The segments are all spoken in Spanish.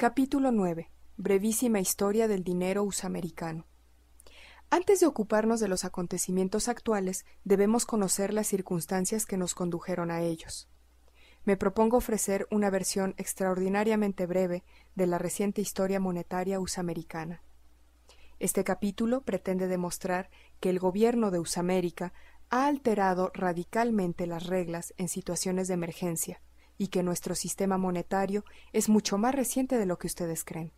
Capítulo 9. Brevísima historia del dinero usamericano. Antes de ocuparnos de los acontecimientos actuales, debemos conocer las circunstancias que nos condujeron a ellos. Me propongo ofrecer una versión extraordinariamente breve de la reciente historia monetaria usamericana. Este capítulo pretende demostrar que el gobierno de Usamérica ha alterado radicalmente las reglas en situaciones de emergencia, y que nuestro sistema monetario es mucho más reciente de lo que ustedes creen.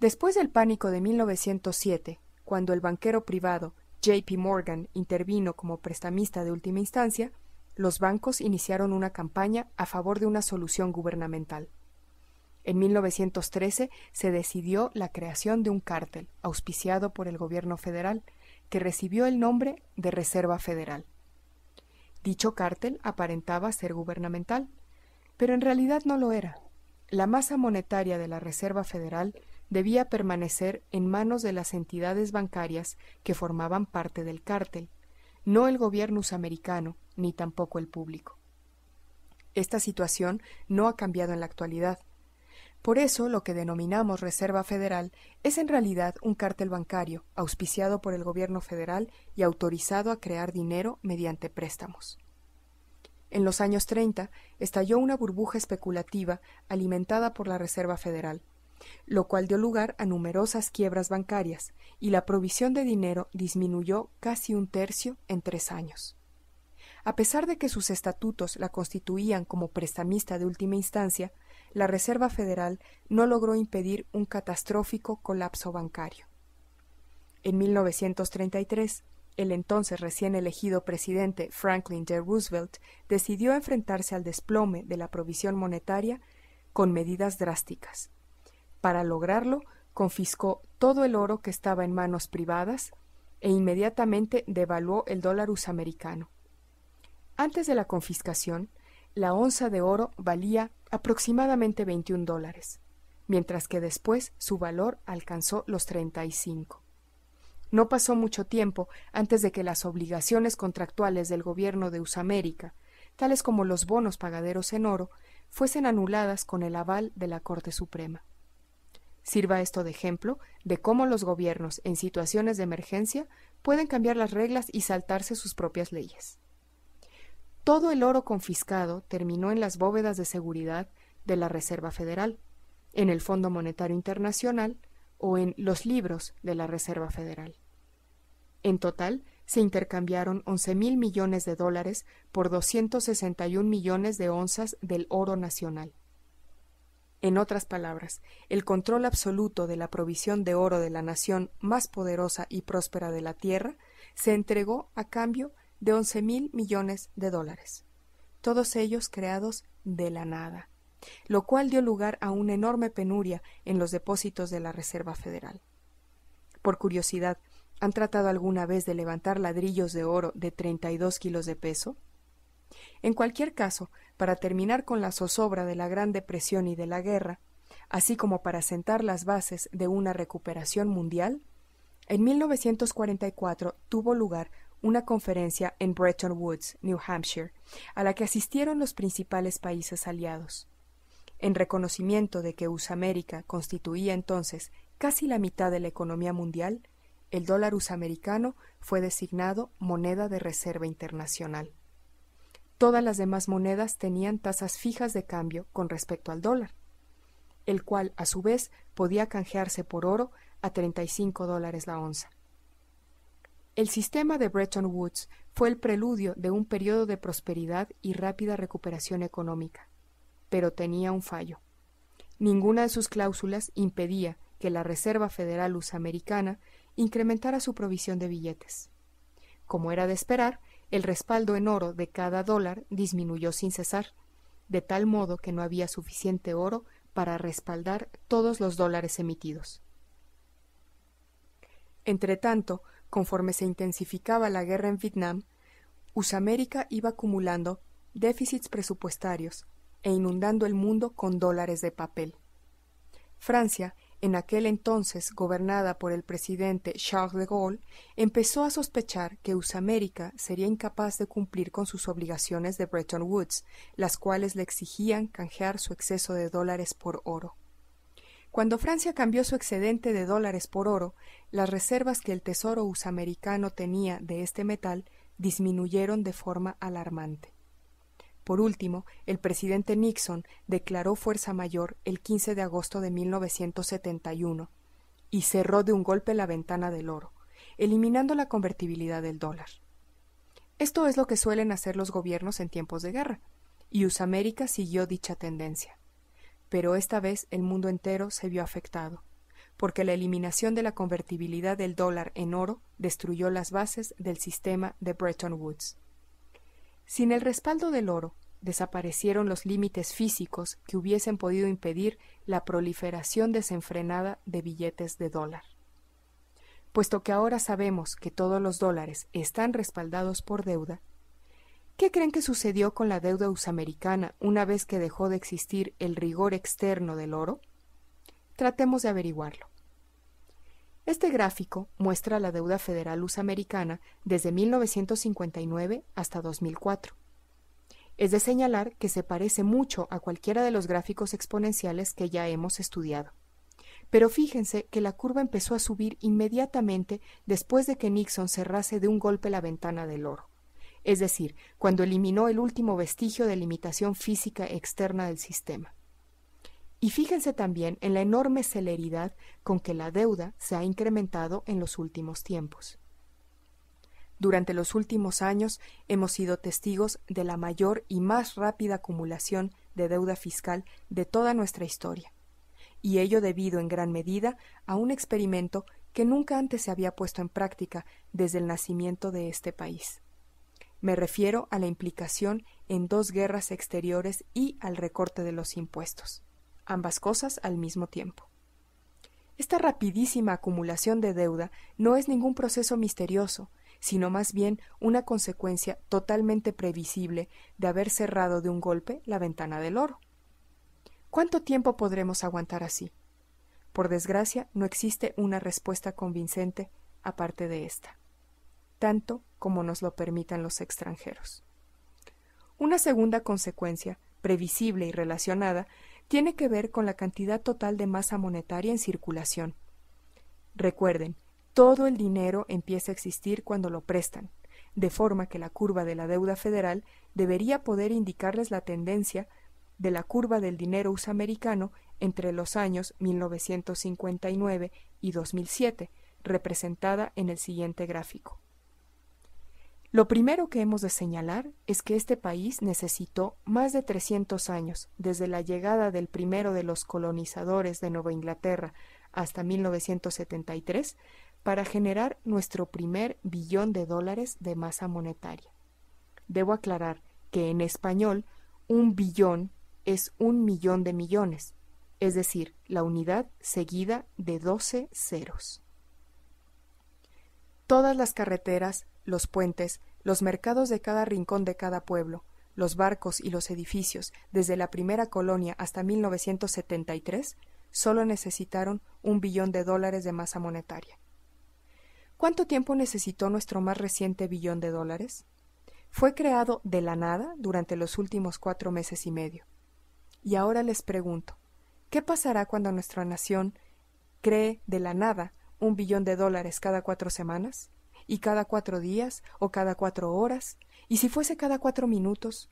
Después del pánico de 1907, cuando el banquero privado JP Morgan intervino como prestamista de última instancia, los bancos iniciaron una campaña a favor de una solución gubernamental. En 1913 se decidió la creación de un cártel auspiciado por el gobierno federal, que recibió el nombre de Reserva Federal. Dicho cártel aparentaba ser gubernamental, pero en realidad no lo era. La masa monetaria de la Reserva Federal debía permanecer en manos de las entidades bancarias que formaban parte del cártel, no el gobierno americano ni tampoco el público. Esta situación no ha cambiado en la actualidad. Por eso, lo que denominamos Reserva Federal es en realidad un cártel bancario, auspiciado por el gobierno federal y autorizado a crear dinero mediante préstamos. En los años 30 estalló una burbuja especulativa alimentada por la Reserva Federal, lo cual dio lugar a numerosas quiebras bancarias, y la provisión de dinero disminuyó casi un tercio en tres años. A pesar de que sus estatutos la constituían como prestamista de última instancia, la Reserva Federal no logró impedir un catastrófico colapso bancario. En 1933, el entonces recién elegido presidente Franklin D. Roosevelt decidió enfrentarse al desplome de la provisión monetaria con medidas drásticas. Para lograrlo, confiscó todo el oro que estaba en manos privadas e inmediatamente devaluó el dólar usamericano antes de la confiscación, la onza de oro valía aproximadamente 21 dólares, mientras que después su valor alcanzó los 35. No pasó mucho tiempo antes de que las obligaciones contractuales del gobierno de Usamérica, tales como los bonos pagaderos en oro, fuesen anuladas con el aval de la Corte Suprema. Sirva esto de ejemplo de cómo los gobiernos en situaciones de emergencia pueden cambiar las reglas y saltarse sus propias leyes. Todo el oro confiscado terminó en las bóvedas de seguridad de la Reserva Federal, en el Fondo Monetario Internacional o en los libros de la Reserva Federal. En total, se intercambiaron 11 mil millones de dólares por 261 millones de onzas del oro nacional. En otras palabras, el control absoluto de la provisión de oro de la nación más poderosa y próspera de la tierra se entregó a cambio de 11 mil millones de dólares, todos ellos creados de la nada, lo cual dio lugar a una enorme penuria en los depósitos de la Reserva Federal. Por curiosidad, ¿han tratado alguna vez de levantar ladrillos de oro de 32 kilos de peso? En cualquier caso, para terminar con la zozobra de la Gran Depresión y de la guerra, así como para sentar las bases de una recuperación mundial, en 1944 tuvo lugar una conferencia en Bretton Woods, New Hampshire, a la que asistieron los principales países aliados. En reconocimiento de que USAmérica constituía entonces casi la mitad de la economía mundial, el dólar usamericano fue designado moneda de reserva internacional. Todas las demás monedas tenían tasas fijas de cambio con respecto al dólar, el cual a su vez podía canjearse por oro a 35 dólares la onza. El sistema de Bretton Woods fue el preludio de un periodo de prosperidad y rápida recuperación económica, pero tenía un fallo. Ninguna de sus cláusulas impedía que la Reserva Federal Usamericana incrementara su provisión de billetes. Como era de esperar, el respaldo en oro de cada dólar disminuyó sin cesar, de tal modo que no había suficiente oro para respaldar todos los dólares emitidos. Entretanto, Conforme se intensificaba la guerra en Vietnam, Usamérica iba acumulando déficits presupuestarios e inundando el mundo con dólares de papel. Francia, en aquel entonces gobernada por el presidente Charles de Gaulle, empezó a sospechar que Usamérica sería incapaz de cumplir con sus obligaciones de Bretton Woods, las cuales le exigían canjear su exceso de dólares por oro. Cuando Francia cambió su excedente de dólares por oro, las reservas que el Tesoro usamericano tenía de este metal disminuyeron de forma alarmante. Por último, el presidente Nixon declaró fuerza mayor el 15 de agosto de 1971 y cerró de un golpe la ventana del oro, eliminando la convertibilidad del dólar. Esto es lo que suelen hacer los gobiernos en tiempos de guerra, y Usamérica siguió dicha tendencia pero esta vez el mundo entero se vio afectado, porque la eliminación de la convertibilidad del dólar en oro destruyó las bases del sistema de Bretton Woods. Sin el respaldo del oro, desaparecieron los límites físicos que hubiesen podido impedir la proliferación desenfrenada de billetes de dólar. Puesto que ahora sabemos que todos los dólares están respaldados por deuda, ¿Qué creen que sucedió con la deuda usamericana una vez que dejó de existir el rigor externo del oro? Tratemos de averiguarlo. Este gráfico muestra la deuda federal usamericana desde 1959 hasta 2004. Es de señalar que se parece mucho a cualquiera de los gráficos exponenciales que ya hemos estudiado. Pero fíjense que la curva empezó a subir inmediatamente después de que Nixon cerrase de un golpe la ventana del oro es decir, cuando eliminó el último vestigio de limitación física externa del sistema. Y fíjense también en la enorme celeridad con que la deuda se ha incrementado en los últimos tiempos. Durante los últimos años hemos sido testigos de la mayor y más rápida acumulación de deuda fiscal de toda nuestra historia, y ello debido en gran medida a un experimento que nunca antes se había puesto en práctica desde el nacimiento de este país. Me refiero a la implicación en dos guerras exteriores y al recorte de los impuestos, ambas cosas al mismo tiempo. Esta rapidísima acumulación de deuda no es ningún proceso misterioso, sino más bien una consecuencia totalmente previsible de haber cerrado de un golpe la ventana del oro. ¿Cuánto tiempo podremos aguantar así? Por desgracia, no existe una respuesta convincente aparte de esta. Tanto como nos lo permitan los extranjeros. Una segunda consecuencia, previsible y relacionada, tiene que ver con la cantidad total de masa monetaria en circulación. Recuerden, todo el dinero empieza a existir cuando lo prestan, de forma que la curva de la deuda federal debería poder indicarles la tendencia de la curva del dinero usamericano entre los años 1959 y 2007, representada en el siguiente gráfico. Lo primero que hemos de señalar es que este país necesitó más de 300 años, desde la llegada del primero de los colonizadores de Nueva Inglaterra hasta 1973, para generar nuestro primer billón de dólares de masa monetaria. Debo aclarar que en español un billón es un millón de millones, es decir, la unidad seguida de 12 ceros. Todas las carreteras los puentes, los mercados de cada rincón de cada pueblo, los barcos y los edificios, desde la primera colonia hasta 1973, solo necesitaron un billón de dólares de masa monetaria. ¿Cuánto tiempo necesitó nuestro más reciente billón de dólares? Fue creado de la nada durante los últimos cuatro meses y medio. Y ahora les pregunto, ¿qué pasará cuando nuestra nación cree de la nada un billón de dólares cada cuatro semanas? y cada cuatro días o cada cuatro horas, y si fuese cada cuatro minutos.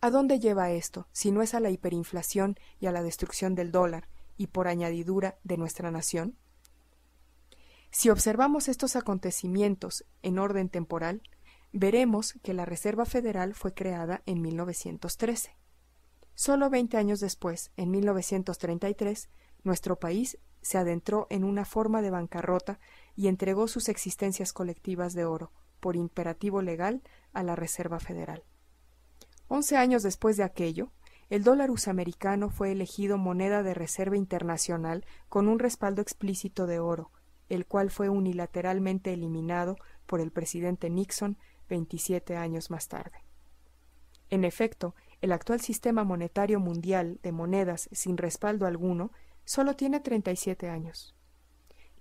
¿A dónde lleva esto si no es a la hiperinflación y a la destrucción del dólar, y por añadidura de nuestra nación? Si observamos estos acontecimientos en orden temporal, veremos que la Reserva Federal fue creada en 1913. Solo 20 años después, en 1933, nuestro país se adentró en una forma de bancarrota y entregó sus existencias colectivas de oro, por imperativo legal, a la Reserva Federal. Once años después de aquello, el dólar usamericano fue elegido moneda de reserva internacional con un respaldo explícito de oro, el cual fue unilateralmente eliminado por el presidente Nixon 27 años más tarde. En efecto, el actual sistema monetario mundial de monedas sin respaldo alguno solo tiene 37 años.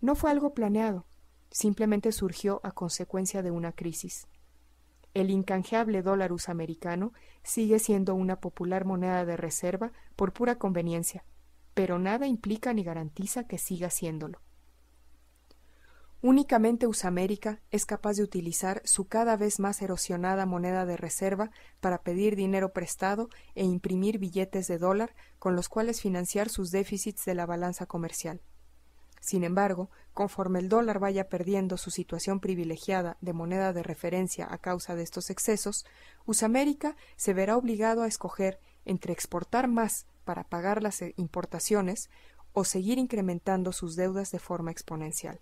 No fue algo planeado, simplemente surgió a consecuencia de una crisis. El incanjeable dólar americano sigue siendo una popular moneda de reserva por pura conveniencia, pero nada implica ni garantiza que siga siéndolo. Únicamente Usamérica es capaz de utilizar su cada vez más erosionada moneda de reserva para pedir dinero prestado e imprimir billetes de dólar con los cuales financiar sus déficits de la balanza comercial. Sin embargo, conforme el dólar vaya perdiendo su situación privilegiada de moneda de referencia a causa de estos excesos, Usamérica se verá obligado a escoger entre exportar más para pagar las e, importaciones o seguir incrementando sus deudas de forma exponencial.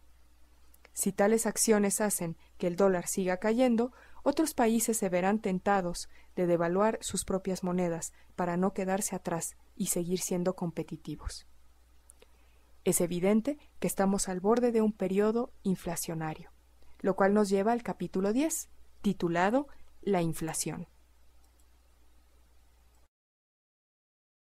Si tales acciones hacen que el dólar siga cayendo, otros países se verán tentados de devaluar sus propias monedas para no quedarse atrás y seguir siendo competitivos. Es evidente que estamos al borde de un periodo inflacionario, lo cual nos lleva al capítulo 10, titulado La inflación.